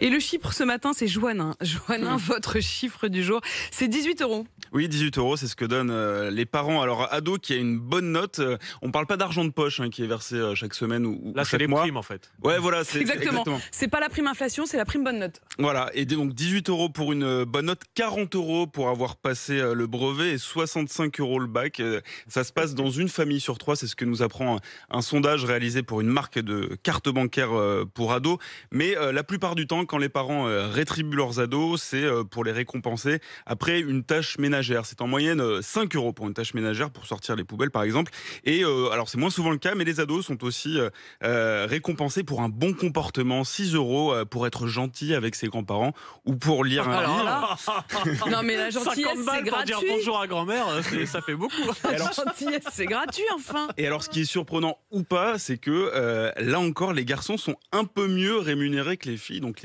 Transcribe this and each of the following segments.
Et le chiffre ce matin, c'est Joannin. Joannin, votre chiffre du jour, c'est 18 euros. Oui, 18 euros, c'est ce que donnent euh, les parents. Alors, ado qui a une bonne note, on euh, on parle pas d'argent de poche hein, qui est versé euh, chaque semaine ou, Là, c'est les primes en fait. Ouais, voilà, c'est exactement. C'est pas la prime inflation, c'est la prime bonne note. Voilà, et donc 18 euros pour une bonne note, 40 euros pour avoir passé le brevet et 65 euros le bac. Ça se passe dans une famille sur trois, c'est ce que nous apprend un, un sondage réalisé pour une marque de carte bancaire pour ados. Mais la plupart du temps, quand les parents euh, rétribuent leurs ados, c'est euh, pour les récompenser après une tâche ménagère. C'est en moyenne 5 euh, euros pour une tâche ménagère pour sortir les poubelles, par exemple. Et alors, c'est moins souvent le cas, mais les ados sont aussi récompensés pour un bon comportement 6 euros pour être gentil avec ses grands-parents ou pour lire un livre. non, mais la gentillesse, c'est gratuit. Pour dire bonjour à grand-mère, ça fait beaucoup. la gentillesse, c'est gratuit, enfin. Et alors, ce qui est surprenant ou pas, c'est que là encore, les garçons sont un peu mieux rémunérés que les filles. Donc,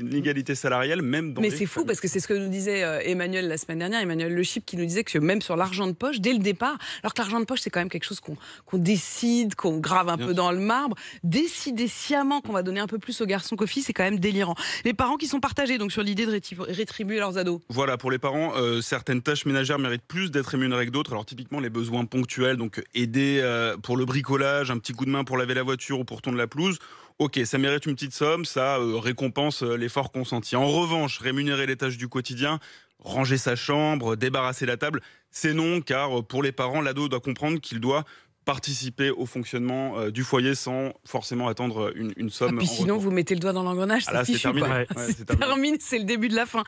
salariale, même dans Mais c'est fou parce que c'est ce que nous disait euh, Emmanuel la semaine dernière, Emmanuel Le Chip, qui nous disait que même sur l'argent de poche, dès le départ, alors que l'argent de poche, c'est quand même quelque chose qu'on décide, qu'on grave un peu dans le marbre, décider sciemment qu'on va donner un peu plus aux garçons qu'aux filles, c'est quand même délirant. Les parents qui sont partagés donc sur l'idée de rétribuer leurs ados. Voilà, pour les parents, euh, certaines tâches ménagères méritent plus d'être rémunérées que d'autres. Alors typiquement les besoins ponctuels, donc aider euh, pour le bricolage, un petit coup de main pour laver la voiture ou pour tourner la pelouse Ok, ça mérite une petite somme, ça euh, récompense euh, l'effort consenti. En revanche, rémunérer les tâches du quotidien, ranger sa chambre, débarrasser la table, c'est non, car euh, pour les parents, l'ado doit comprendre qu'il doit participer au fonctionnement du foyer sans forcément attendre une, somme. Ah, puis sinon, vous mettez le doigt dans l'engrenage, ah c'est ah terminé. c'est terminé, c'est le début de la fin.